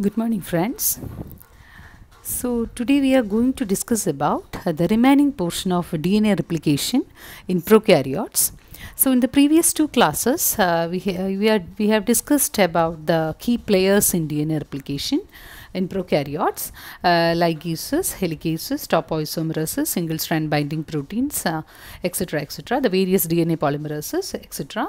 good morning friends so today we are going to discuss about the remaining portion of dna replication in prokaryotes so in the previous two classes uh, we we, are, we have discussed about the key players in dna replication in prokaryotes uh, ligases helicases topoisomerases single strand binding proteins etc uh, etc the various dna polymerases etc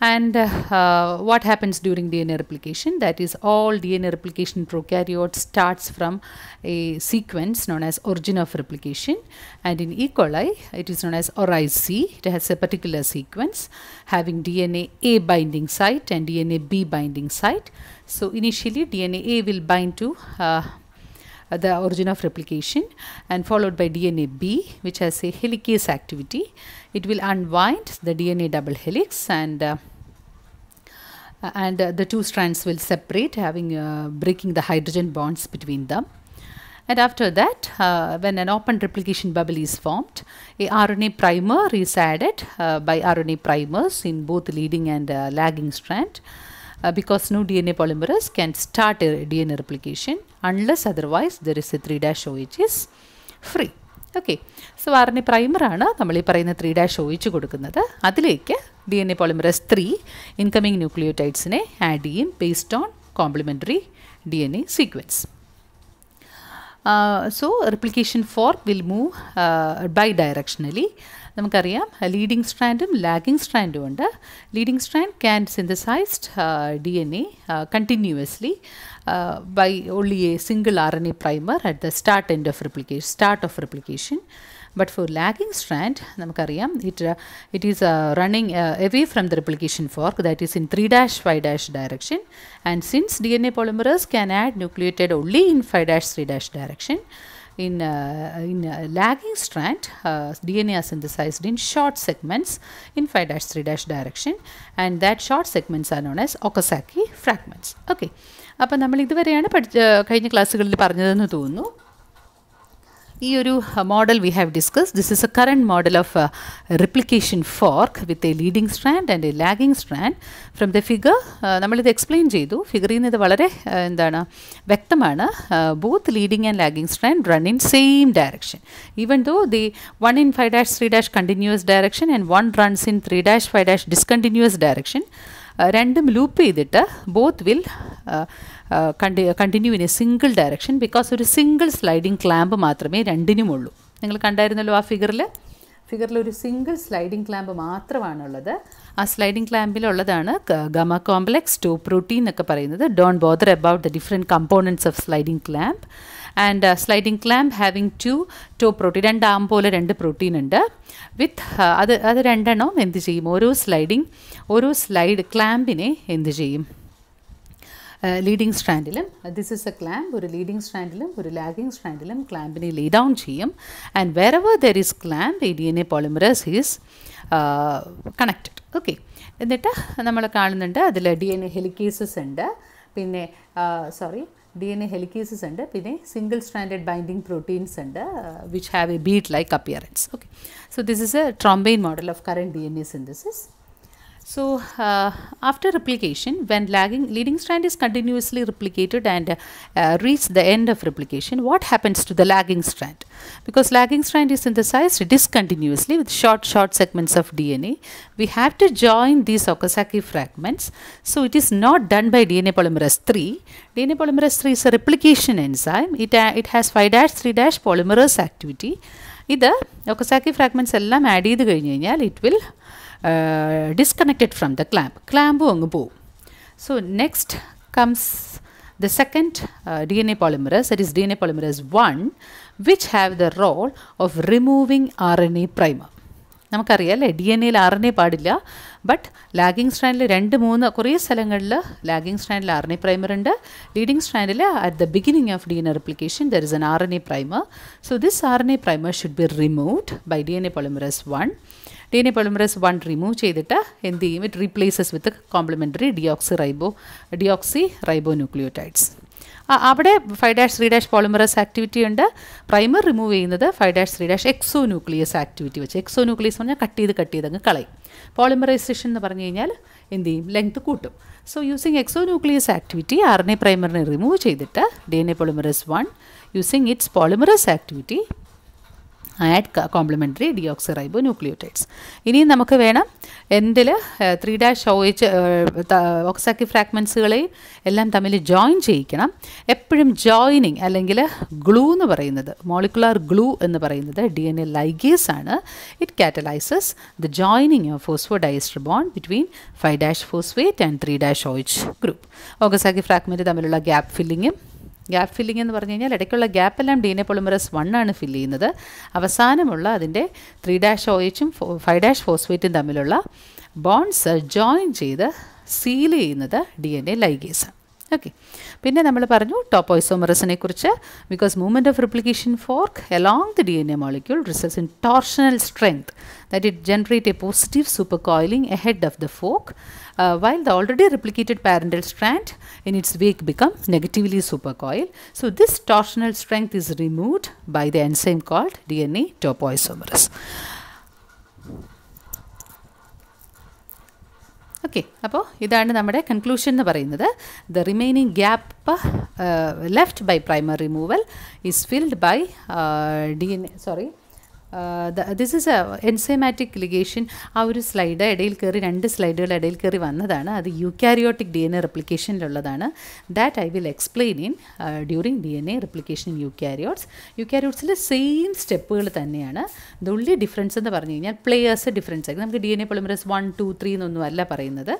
and uh, uh, what happens during DNA replication that is all DNA replication prokaryote starts from a sequence known as origin of replication and in E. coli it is known as ORIC it has a particular sequence having DNA A binding site and DNA B binding site so initially DNA A will bind to uh, the origin of replication and followed by DNA B which has a helicase activity. It will unwind the DNA double helix and uh, and uh, the two strands will separate having uh, breaking the hydrogen bonds between them. And after that, uh, when an open replication bubble is formed, a RNA primer is added uh, by RNA primers in both leading and uh, lagging strand. uh, because no DNA polymerase can start DNA replication unless otherwise there is a 3 dash OH is free. Okay so R N A പ്രൈമറാണ് നമ്മൾ ഈ പറയുന്ന three dash ഒഴിച്ചു കൊടുക്കുന്നത് അതിലേക്ക് D N A polymerase three incoming ന്യൂക്ലിയോടൈഡ്സിനെ add ചെയ്യും based on complementary D N A sequence so replication fork will move ബൈ ഡയറക്ഷണലി നമുക്കറിയാം ലീഡിംഗ് സ്ട്രാൻഡും ലാഗിംഗ് സ്ട്രാൻഡും ഉണ്ട് leading strand can synthesised D N A continuously by only a single R N A primer at the start end of replication start of replication but for lagging strand നമുക്കറിയാം it it is running away from the replication fork that is in three dash five dash direction and since D N A polymerases can add nucleated only in five dash three dash direction in, uh, in uh, lagging strand, uh, DNA are synthesized in short segments in 5-3 direction and that short segments are known as Okazaki fragments. Okay. അപ്പം നമ്മൾ ഇതുവരെയാണ് പഠിച്ച കഴിഞ്ഞ ക്ലാസ്സുകളിൽ പറഞ്ഞതെന്ന് തോന്നുന്നു ഈ ഒരു model we have discuss this is a current model of replication fork with a leading strand and a lagging strand from the figure നമ്മളിത് എക്സ്പ്ലെയിൻ ചെയ്തു ഫിഗറിൽ നിന്ന് ഇത് വളരെ എന്താണ് വ്യക്തമാണ് both leading and lagging strand run in same direction even though the one in five dash three dash continuous direction and one runs in three dash five dash discontinuous direction രണ്ടും loop ചെയ്തിട്ട് both will continue in a single direction because ഒരു single sliding clamp മാത്രമേ രണ്ടിനുമുള്ളൂ നിങ്ങൾ കണ്ടായിരുന്നല്ലോ ആ ഫിഗറിൽ ഫിഗറിൽ ഒരു സിംഗിൾ സ്ലൈഡിംഗ് ക്ലാമ്പ് മാത്രമാണുള്ളത് ആ സ്ലൈഡിംഗ് ക്ലാമ്പിലുള്ളതാണ് ഗമ കോംപ്ലെക്സ് ടു പ്രോട്ടീൻ എന്നൊക്കെ പറയുന്നത് don't bother about the different components of sliding clamp and sliding clamp having two two protein രണ്ട് ആം പോലെ രണ്ട് പ്രോട്ടീൻ ഉണ്ട് വിത്ത് uh, അത് അത് രണ്ടെണ്ണം എന്ത് ചെയ്യും ഓരോ സ്ലൈഡിംഗ് ഓരോ സ്ലൈഡ് ക്ലാമ്പിനെ എന്ത് ചെയ്യും ലീഡിങ് സ്ട്രാൻഡിലും ദിസ് ഇസ് എ ക്ലാമ്പ് ഒരു ലീഡിങ് സ്ട്രാൻഡിലും ഒരു ലാഗിങ് സ്ട്രാൻഡിലും ക്ലാമ്പിനെ ലേ ഡൗൺ ചെയ്യും and wherever there is clamp a D N A polymerase is connected okay എന്നിട്ട് നമ്മൾ കാണുന്നുണ്ട് അതിൽ ഡി എൻ എ ഹെലിക്കേസസ് ഉണ്ട് പിന്നെ sorry D N A helicases ഉണ്ട് പിന്നെ സിംഗിൾ സ്റ്റാൻഡേർഡ് ബൈൻഡിങ് പ്രോട്ടീൻസ് ഉണ്ട് which have a beat like appearance okay so this is a trombone model of current D N A synthesis So uh, after replication, when lagging leading strand is continuously replicated and uh, reaches the end of replication, what happens to the lagging strand? Because lagging strand is synthesized discontinuously with short, short segments of DNA. We have to join these Okazaki fragments. So it is not done by DNA polymerase 3. DNA polymerase 3 is a replication enzyme. It, uh, it has 5-3- polymerase activity. ഇത് ഒക്കസാക്കി fragments എല്ലാം add ചെയ്ത് കഴിഞ്ഞ് കഴിഞ്ഞാൽ it will disconnected from the clamp ക്ലാമ്പും അങ്ങ് പോവും so next comes the second D N A polymerase it is D N A polymerase one which have the role of removing R N A primer നമുക്കറിയാം അല്ലേ D N എയിൽ R N A പാടില്ല but lagging സ്ട്രാൻഡിൽ രണ്ട് മൂന്ന് കുറേ സ്ഥലങ്ങളിൽ lagging സ്ട്രാൻഡിൽ ആർ എൻ എ പ്രൈമർ ഉണ്ട് ലീഡിങ് സ്ട്രാൻഡിൽ at the beginning of D N A replication there is an R N A primer so this R N A primer should be removed by D N A polymerase one D N A polymerase one remove ചെയ്തിട്ട് എന്ത് ചെയ്യും it replaces with complementary deoxy ribo deoxy ribo nucleotides അവിടെ five dash three dash polymerase activity ഉണ്ട് primer remove ചെയ്യുന്നത് five dash three dash exo nuclease activity വെച്ച് exo nuclease പറഞ്ഞാൽ cut ചെയ്ത് cut ചെയ്ത് അങ്ങ് കളയും പോളിമറൈസേഷൻ എന്ന് പറഞ്ഞു കഴിഞ്ഞാൽ എന്ത് ചെയ്യും ലെങ്ത് കൂട്ടും so using exonuclease activity R N A പ്രൈമറിനെ റിമൂവ് ചെയ്തിട്ട് D N A polymerase one using its polymerase activity add complementary ribo nucleotides ഇനിയും നമുക്ക് വേണം എന്തിൽ three dash O H Okazaki ഫ്രാഗ്മെൻസുകളെയും എല്ലാം തമ്മിൽ ജോയിൻ ചെയ്യിക്കണം എപ്പോഴും ജോയിനിങ് അല്ലെങ്കിൽ ഗ്ലൂ എന്ന് പറയുന്നത് മോളിക്കുലാർ ഗ്ലൂ എന്ന് പറയുന്നത് ഡി എൻ എ ലൈഗേസ് ആണ് it catalyses the joining of phospho diester bond between five dash phosphate and three dash O H group Okazaki fragment തമ്മിലുള്ള ഗ്യാപ്പ് ഫില്ലിങ്ങും ഗ്യാപ്പ് ഫില്ലിംഗ് എന്ന് പറഞ്ഞു കഴിഞ്ഞാൽ ഇടയ്ക്കുള്ള ഗ്യാപ്പെല്ലാം D N A polymerase one ആണ് fill ചെയ്യുന്നത് അവസാനമുള്ള അതിൻ്റെ ത്രീ ഡാഷ് ഒ എച്ചും ഫൈവ് ഡാഷ് ഫോസ്ഫേറ്റും തമ്മിലുള്ള ബോൺസ് ജോയിൻ ചെയ്ത് സീൽ ചെയ്യുന്നത് ഡി എൻ എ ലൈഗേസാണ് ഓക്കെ പിന്നെ നമ്മൾ പറഞ്ഞു ടോപ്പോയിസോമറസിനെ കുറിച്ച് because movement of replication fork along the D N A molecule results in torsional strength that it generate a positive super coiling ahead of the fork while the already replicated parental strand in its wake become negatively super coil so this torsional strength is removed by the enzyme called D N A topoisomerase okay അപ്പോൾ ഇതാണ് നമ്മുടെ conclusion എന്ന് പറയുന്നത് the remaining gap left by primary removal is filled by D N A sorry this is a enzymatic ligation ആ ഒരു slide ഇടയിൽ കയറി രണ്ട് സ്ലൈഡുകൾ ഇടയിൽ കയറി വന്നതാണ് അത് യൂക്യാരിയോട്ടിക് ഡി എൻ എ റെപ്ലിക്കേഷനിലുള്ളതാണ് that I will explain in during D N A replication in eukaryotes യൂക്യാരിയോട്സിൽ സെയിം സ്റ്റെപ്പുകൾ തന്നെയാണ് ഇത് ഉള്ളി ഡിഫറൻസ് എന്ന് പറഞ്ഞു കഴിഞ്ഞാൽ പ്ലേയേഴ്സ് ഡിഫറൻസ് ആയിരിക്കും നമുക്ക് D N A polymerase one two three എന്നൊന്നും അല്ല പറയുന്നത്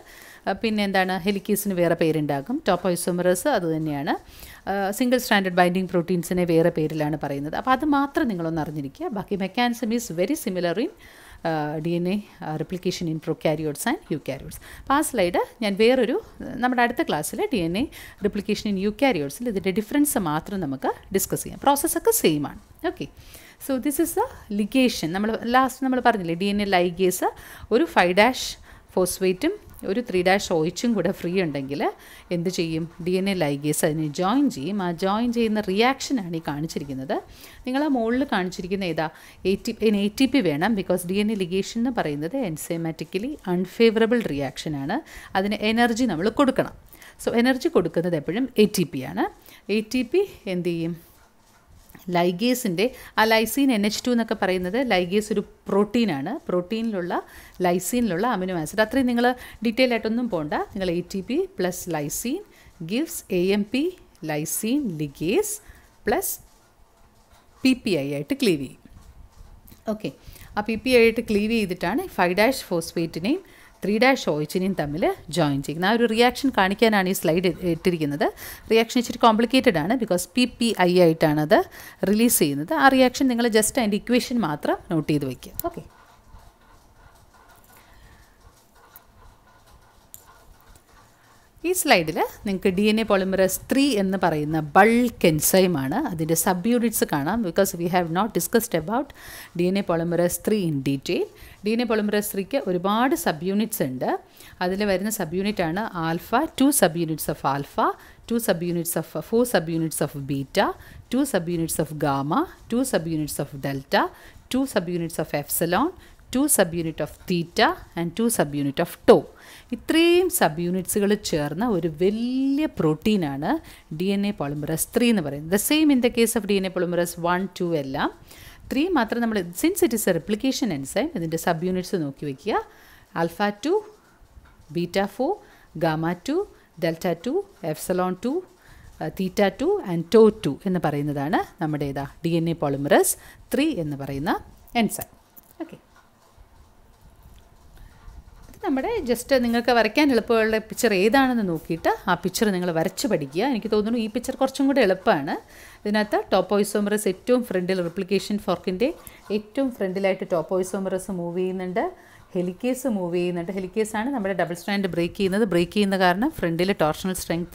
പിന്നെ എന്താണ് ഹെലിക്കീസിന് വേറെ പേരുണ്ടാകും ടോപ്പോയ്സോമറസ് അതുതന്നെയാണ് സിംഗിൾ സ്റ്റാൻഡേർഡ് ബൈൻഡിങ് പ്രോട്ടീൻസിനെ വേറെ പേരിലാണ് പറയുന്നത് അപ്പോൾ അത് മാത്രം നിങ്ങളൊന്ന് അറിഞ്ഞിരിക്കുക ബാക്കി mechanism is very similar in D N A replication in prokaryotes and eukaryotes അപ്പോൾ ആ സ്ലൈഡ് ഞാൻ വേറൊരു നമ്മുടെ അടുത്ത ക്ലാസ്സിൽ D N A replication in യു ക്യാരിയോട്സിൽ ഇതിൻ്റെ ഡിഫറൻസ് മാത്രം നമുക്ക് ഡിസ്കസ് ചെയ്യാം പ്രോസസ്സൊക്കെ സെയിം ആണ് okay so this is the ligation നമ്മൾ ലാസ്റ്റ് നമ്മൾ പറഞ്ഞില്ലേ ഡി എൻ എ ലൈഗേസ് ഒരു ഫൈവ് ഡാഷ് ഫോസ്ഫേറ്റും ഒരു ത്രീ ഡാഷ് ഓയിച്ചും കൂടെ ഫ്രീ ഉണ്ടെങ്കിൽ എന്ത് ചെയ്യും ഡി എൻ എ ലൈഗേസ് അതിനെ ജോയിൻ ചെയ്യും ആ ജോയിൻ ചെയ്യുന്ന റിയാക്ഷനാണ് ഈ കാണിച്ചിരിക്കുന്നത് നിങ്ങൾ ആ മുകളിൽ കാണിച്ചിരിക്കുന്ന ഏതാ A T A T P വേണം because D N A ligation എന്ന് പറയുന്നത് എൻസൈമാറ്റിക്കലി അൺഫേവറബിൾ റിയാക്ഷനാണ് അതിന് എനർജി നമ്മൾ കൊടുക്കണം സോ എനർജി കൊടുക്കുന്നത് എപ്പോഴും എ ടി പി ആണ് എ ടി പി എന്ത് ചെയ്യും ലൈഗേസിൻ്റെ ആ ലൈസീൻ എൻ എച്ച് ടു എന്നൊക്കെ പറയുന്നത് ലൈഗേസ് ഒരു പ്രോട്ടീനാണ് പ്രോട്ടീനിലുള്ള ലൈസീനിലുള്ള അമിനോ ആസിഡ് അത്രയും നിങ്ങൾ ഡീറ്റെയിൽ ആയിട്ടൊന്നും പോകണ്ട നിങ്ങൾ A T P plus lysine gives A M P lysine ligase plus P P I ആയിട്ട് ക്ലീവ് ചെയ്യും ഓക്കെ ആ പി പി ഐ ആയിട്ട് ക്ലീവ് ചെയ്തിട്ടാണ് ഫൈഡാഷ് ഡാഷ് ഫോസ്ഫേറ്റിനെയും ത്രീ ഡാഷ് ഓയിച്ചിനെയും തമ്മിൽ ജോയിൻ ചെയ്യുന്നത് ആ ഒരു റിയാക്ഷൻ കാണിക്കാനാണ് ഈ സ്ലൈഡ് ഇട്ടിരിക്കുന്നത് റിയാക്ഷൻ ഇച്ചിരി കോംപ്ലിക്കേറ്റഡ് ആണ് ബിക്കോസ് പി പി ഐ ആയിട്ടാണത് റിലീസ് ചെയ്യുന്നത് ആ റിയാക്ഷൻ നിങ്ങൾ ജസ്റ്റ് അതിൻ്റെ ഇക്വേഷൻ മാത്രം നോട്ട് ചെയ്ത് വയ്ക്കുക ഓക്കെ ഈ സ്ലൈഡിൽ നിങ്ങൾക്ക് D N A polymerase three എന്ന് പറയുന്ന ബൾക്ക് ആണ് അതിൻ്റെ സബ് യൂണിറ്റ്സ് കാണാം because we have not discussed about D N A polymerase three in detail D N A polymerase ത്രീക്ക് ഒരുപാട് സബ് യൂണിറ്റ്സ് ഉണ്ട് അതിൽ വരുന്ന സബ് ആണ് alpha two sub units of alpha two sub units of four sub units of beta two sub units of gamma two sub units of delta two sub units of epsilon two sub unit of theta and two sub unit of tau ഇത്രയും sub യൂണിറ്റ്സുകൾ ചേർന്ന ഒരു വലിയ പ്രോട്ടീനാണ് D N A polymerase three എന്ന് പറയുന്നത് the same in the case of D N A polymerase one two എല്ലാം three മാത്രം നമ്മൾ since it is a replication enzyme ഇതിൻ്റെ സബ് യൂണിറ്റ്സ് നോക്കി വയ്ക്കുക alpha two beta four gamma two delta two epsilon two theta two and tau to എന്ന് പറയുന്നതാണ് നമ്മുടെ ഇതാ D N A polymerase three എന്ന് പറയുന്ന എൻസൈം നമ്മുടെ ജസ്റ്റ് നിങ്ങൾക്ക് വരയ്ക്കാൻ എളുപ്പമുള്ള പിക്ചർ ഏതാണെന്ന് നോക്കിയിട്ട് ആ പിക്ചർ നിങ്ങൾ വരച്ച് പഠിക്കുക എനിക്ക് തോന്നുന്നു ഈ പിക്ചർ കുറച്ചും കൂടി എളുപ്പമാണ് ഇതിനകത്ത് ടോപ്പ് ഓയിസോമറസ് ഏറ്റവും ഫ്രണ്ടിൽ റിപ്ലിക്കേഷൻ ഫോർക്കിൻ്റെ ഏറ്റവും ഫ്രണ്ടിലായിട്ട് ടോപ്പ് ഓയിസോമറസ് മൂവ് ചെയ്യുന്നുണ്ട് ഹെലിക്കേസ് മൂവ് ചെയ്യുന്നുണ്ട് ഹെലിക്കേസാണ് നമ്മുടെ ഡബിൾ സ്റ്റാൻഡ് ബ്രേക്ക് ചെയ്യുന്നത് ബ്രേക്ക് ചെയ്യുന്ന കാരണം ഫ്രണ്ടിൽ ടോർഷണൽ സ്ട്രെങ്ത്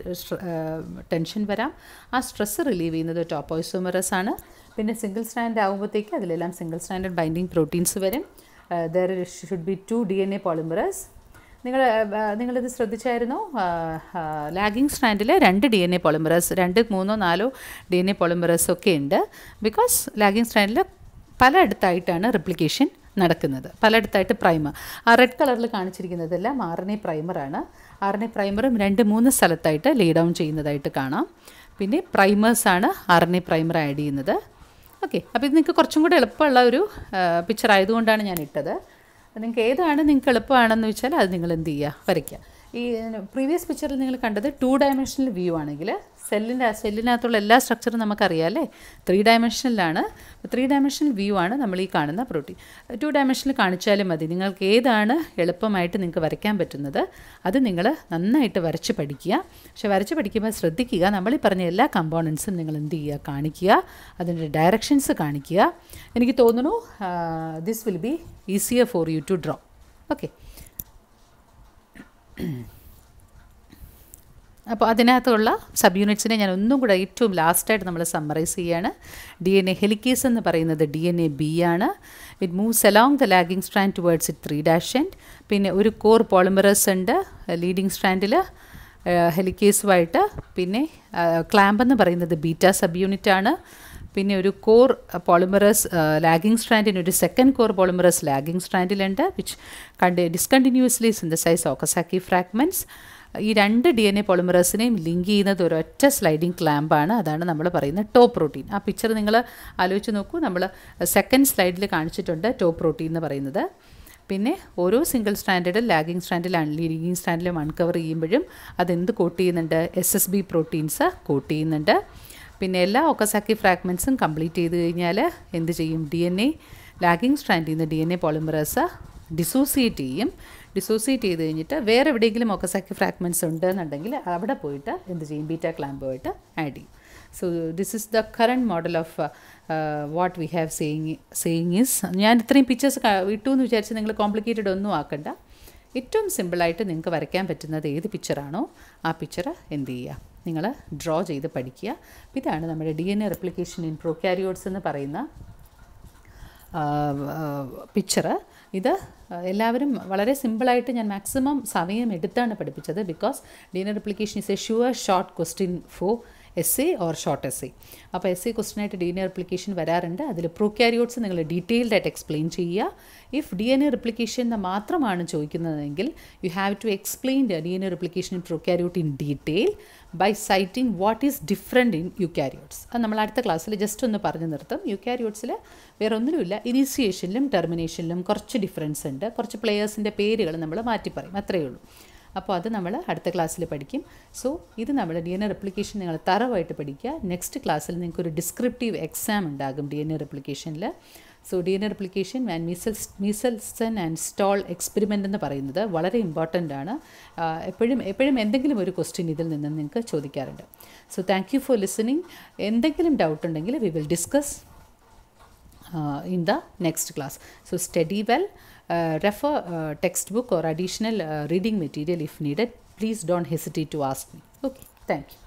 ടെൻഷൻ വരാം ആ സ്ട്രെസ്സ് റിലീവ് ചെയ്യുന്നത് ടോപ്പ് ഓയിസോമറസ് ആണ് പിന്നെ സിംഗിൾ സ്റ്റാൻഡ് ആകുമ്പോഴത്തേക്ക് അതിലെല്ലാം സിംഗിൾ സ്റ്റാൻഡേർഡ് ബൈൻഡിങ് പ്രോട്ടീൻസ് വരും there should be two D N A polymerase നിങ്ങൾ uh, uh, നിങ്ങളിത് ശ്രദ്ധിച്ചായിരുന്നു uh, ലാഗിങ് സ്ട്രാൻഡിൽ രണ്ട് ഡി എൻ എ പോളിമറസ് രണ്ട് മൂന്നോ നാലോ ഡി എൻ എ പോളിമറസ് ഒക്കെ ഉണ്ട് ബിക്കോസ് ലാഗിങ് സ്ട്രാൻഡിൽ പലയിടത്തായിട്ടാണ് റിപ്ലിക്കേഷൻ നടക്കുന്നത് പലയിടത്തായിട്ട് പ്രൈമർ ആ റെഡ് കളറിൽ കാണിച്ചിരിക്കുന്നതെല്ലാം ആർ എൻ എ പ്രൈമറാണ് ആർ എൻ എ പ്രൈമറും രണ്ട് മൂന്ന് സ്ഥലത്തായിട്ട് ലേ ഡൗൺ ചെയ്യുന്നതായിട്ട് കാണാം പിന്നെ പ്രൈമേഴ്സാണ് R N A primer add ചെയ്യുന്നത് ഓക്കെ അപ്പോൾ ഇത് നിങ്ങൾക്ക് കുറച്ചും കൂടെ എളുപ്പമുള്ള ഒരു പിക്ചർ ആയതുകൊണ്ടാണ് ഞാൻ ഇട്ടത് നിങ്ങൾക്ക് ഏതാണ് നിങ്ങൾക്ക് എളുപ്പമാണെന്ന് വെച്ചാൽ അത് നിങ്ങൾ എന്ത് ചെയ്യുക വരയ്ക്കുക ഈ പ്രീവിയസ് പിക്ചറിൽ നിങ്ങൾ കണ്ടത് ടു ഡയമെൻഷണൽ വ്യൂ ആണെങ്കിൽ സെല്ലിൻ്റെ സെല്ലിനകത്തുള്ള എല്ലാ സ്ട്രക്ചറും നമുക്കറിയാമല്ലേ ത്രീ ഡയമെൻഷനിലാണ് ത്രീ ഡയമെൻഷണൽ വ്യൂ ആണ് നമ്മൾ ഈ കാണുന്ന പ്രോട്ടീൻ ടു ഡയമെൻഷനിൽ കാണിച്ചാലും മതി നിങ്ങൾക്ക് ഏതാണ് എളുപ്പമായിട്ട് നിങ്ങൾക്ക് വരയ്ക്കാൻ പറ്റുന്നത് അത് നിങ്ങൾ നന്നായിട്ട് വരച്ച് പഠിക്കുക പക്ഷെ വരച്ച് പഠിക്കുമ്പോൾ ശ്രദ്ധിക്കുക നമ്മൾ ഈ പറഞ്ഞ എല്ലാ കമ്പോണൻസും നിങ്ങൾ എന്ത് ചെയ്യുക കാണിക്കുക അതിൻ്റെ ഡയറക്ഷൻസ് കാണിക്കുക എനിക്ക് തോന്നുന്നു this will be easier for you to draw okay അപ്പോൾ അതിനകത്തുള്ള സബ് യൂണിറ്റ്സിനെ ഞാൻ ഒന്നും കൂടെ ഏറ്റവും ലാസ്റ്റായിട്ട് നമ്മൾ സമ്മറൈസ് ചെയ്യുകയാണ് ഡി എൻ എ ഹെലിക്കേസ് എന്ന് പറയുന്നത് ഡി എൻ എ ബി ആണ് it moves along the lagging strand towards it three dash end പിന്നെ ഒരു കോർ പോളിമറസ് ഉണ്ട് ലീഡിങ് സ്ട്രാൻഡിൽ ഹെലിക്കേസുമായിട്ട് പിന്നെ ക്ലാമ്പ് എന്ന് പറയുന്നത് ബീറ്റ സബ് യൂണിറ്റ് ആണ് പിന്നെ ഒരു കോർ പോളിമറസ് ലാഗിങ് സ്ട്രാൻഡിന് ഒരു സെക്കൻഡ് കോർ പോളിമറസ് ലാഗിങ് സ്ട്രാൻഡിലുണ്ട് which can discontinuously synthesize Okazaki fragments ഈ രണ്ട് ഡി എൻ എ പോളിമറസിനെയും ലിങ്ക് ചെയ്യുന്നത് ഒരൊറ്റ സ്ലൈഡിങ് ക്ലാമ്പാണ് അതാണ് നമ്മൾ പറയുന്ന ടോപ്പ് പ്രോട്ടീൻ ആ പിക്ചർ നിങ്ങൾ ആലോചിച്ച് നോക്കൂ നമ്മൾ സെക്കൻഡ് uh, സ്ലൈഡിൽ കാണിച്ചിട്ടുണ്ട് ടോപ്പ് പ്രോട്ടീൻ എന്ന് പറയുന്നത് പിന്നെ ഓരോ single stranded lagging strand leading സ്റ്റാൻഡിലും അൺകവർ ചെയ്യുമ്പോഴും അതെന്ത് കോട്ട് ചെയ്യുന്നുണ്ട് S S B proteins coat ചെയ്യുന്നുണ്ട് പിന്നെ എല്ലാ ഒക്കസാക്കി ഫ്രാഗ്മെൻസും കംപ്ലീറ്റ് ചെയ്ത് കഴിഞ്ഞാൽ എന്ത് ചെയ്യും ഡി എൻ എ ലാഗിങ് സ്ട്രാൻഡിൽ നിന്ന് D N A polymerase dissociate ചെയ്യും ഡിസോസിയേറ്റ് ചെയ്ത് കഴിഞ്ഞിട്ട് വേറെ എവിടെയെങ്കിലും ഒക്കസാക്കി ഫ്രാഗ്മെൻസ് ഉണ്ട് എന്നുണ്ടെങ്കിൽ അവിടെ പോയിട്ട് എന്ത് ചെയ്യും ബീറ്റ ക്ലാമ്പുമായിട്ട് ആഡ് ചെയ്യും so this is the current model of what we have saying saying is ഞാൻ ഇത്രയും പിക്ചേഴ്സ് ഇട്ടു എന്ന് വിചാരിച്ച് നിങ്ങൾ കോംപ്ലിക്കേറ്റഡ് ഒന്നും ആക്കണ്ട ഏറ്റവും സിമ്പിളായിട്ട് നിങ്ങൾക്ക് വരയ്ക്കാൻ പറ്റുന്നത് ഏത് പിക്ചറാണോ ആ പിക്ചർ എന്ത് ചെയ്യുക നിങ്ങൾ ഡ്രോ ചെയ്ത് പഠിക്കുക ഇതാണ് നമ്മുടെ D N A replication in prokaryotes എന്ന് പറയുന്ന പിക്ചറ് ഇത് എല്ലാവരും വളരെ സിമ്പിളായിട്ട് ഞാൻ മാക്സിമം സമയം എടുത്താണ് പഠിപ്പിച്ചത് because D N A replication is a sure short question for S C or short S C അപ്പോൾ എസ് സി ക്വസ്റ്റിനായിട്ട് ഡി എൻ എ റിപ്ലിക്കേഷൻ വരാറുണ്ട് അതിൽ പ്രോക്യാരിയോട്സ് നിങ്ങൾ ഡീറ്റെയിൽഡ് ആയിട്ട് എക്സ്പ്ലെയിൻ ചെയ്യുക if D N A replication മാത്രമാണ് ചോദിക്കുന്നതെങ്കിൽ you have to explain D N A replication in prokaryote in detail by citing what is different in eukaryotes അത് നമ്മൾ അടുത്ത ക്ലാസ്സിൽ ജസ്റ്റ് ഒന്ന് പറഞ്ഞു നിർത്തും യു ക്യാരിയോട്സിൽ വേറെ ഒന്നുമില്ല ഇനീഷ്യേഷനിലും ടെർമിനേഷനിലും കുറച്ച് ഡിഫറൻസ് ഉണ്ട് കുറച്ച് പ്ലെയേഴ്സിൻ്റെ പേരുകൾ നമ്മൾ മാറ്റി പറയും അത്രയേ ഉള്ളൂ അപ്പോൾ അത് നമ്മൾ അടുത്ത ക്ലാസ്സിൽ പഠിക്കും സോ ഇത് നമ്മൾ ഡി എൻ എ റെപ്ലിക്കേഷൻ നിങ്ങൾ തറവായിട്ട് പഠിക്കുക നെക്സ്റ്റ് ക്ലാസ്സിൽ നിങ്ങൾക്ക് ഒരു ഡിസ്ക്രിപ്റ്റീവ് എക്സാം ഉണ്ടാകും ഡി എൻ എ റെപ്ലിക്കേഷനിൽ so D N A replication and Meselson Meselson and Stahl experiment എന്ന് പറയുന്നത് വളരെ ഇമ്പോർട്ടൻ്റ് ആണ് എപ്പോഴും എപ്പോഴും എന്തെങ്കിലും ഒരു ക്വസ്റ്റ്യൻ ഇതിൽ നിന്ന് നിങ്ങൾക്ക് ചോദിക്കാറുണ്ട് so thank you for listening എന്തെങ്കിലും ഡൗട്ട് ഉണ്ടെങ്കിൽ we will discuss in the next class so study well Uh, refer textbook or additional uh, reading material if needed. Please don't hesitate to ask me. Okay, thank you.